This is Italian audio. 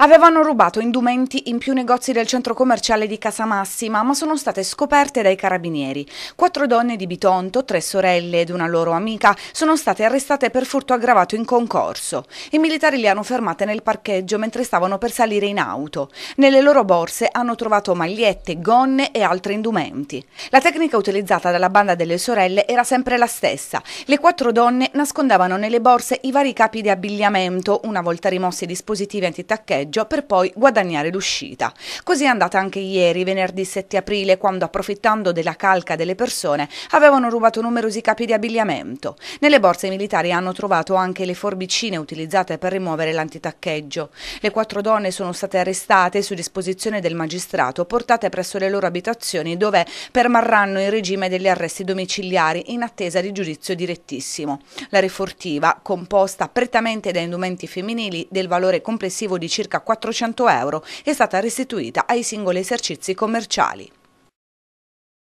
Avevano rubato indumenti in più negozi del centro commerciale di Casamassima, ma sono state scoperte dai carabinieri. Quattro donne di Bitonto, tre sorelle ed una loro amica, sono state arrestate per furto aggravato in concorso. I militari le hanno fermate nel parcheggio mentre stavano per salire in auto. Nelle loro borse hanno trovato magliette, gonne e altri indumenti. La tecnica utilizzata dalla banda delle sorelle era sempre la stessa. Le quattro donne nascondevano nelle borse i vari capi di abbigliamento, una volta rimossi i dispositivi antitaccheggio pareggio per poi guadagnare l'uscita. Così è andata anche ieri, venerdì 7 aprile, quando approfittando della calca delle persone avevano rubato numerosi capi di abbigliamento. Nelle borse i militari hanno trovato anche le forbicine utilizzate per rimuovere l'antitaccheggio. Le quattro donne sono state arrestate su disposizione del magistrato, portate presso le loro abitazioni dove permarranno in regime degli arresti domiciliari in attesa di giudizio direttissimo. La rifortiva, composta prettamente da indumenti femminili del valore complessivo di circa circa 400 euro è stata restituita ai singoli esercizi commerciali.